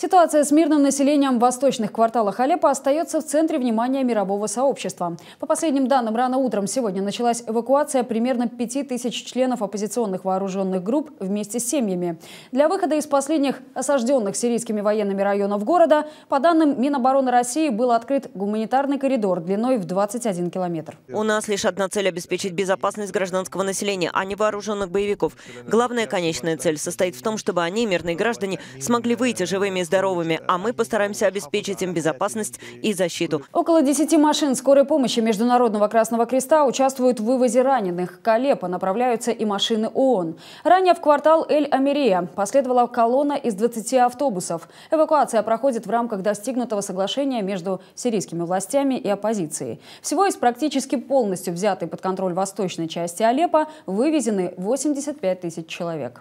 Ситуация с мирным населением в восточных кварталах Алеппо остается в центре внимания мирового сообщества. По последним данным, рано утром сегодня началась эвакуация примерно 5000 членов оппозиционных вооруженных групп вместе с семьями. Для выхода из последних осажденных сирийскими военными районов города, по данным Минобороны России, был открыт гуманитарный коридор длиной в 21 километр. У нас лишь одна цель – обеспечить безопасность гражданского населения, а не вооруженных боевиков. Главная конечная цель состоит в том, чтобы они, мирные граждане, смогли выйти живыми из здоровыми, а мы постараемся обеспечить им безопасность и защиту. Около 10 машин скорой помощи Международного Красного Креста участвуют в вывозе раненых. К Алеппо направляются и машины ООН. Ранее в квартал Эль-Америя последовала колонна из 20 автобусов. Эвакуация проходит в рамках достигнутого соглашения между сирийскими властями и оппозицией. Всего из практически полностью взятой под контроль восточной части Алеппо вывезены 85 тысяч человек.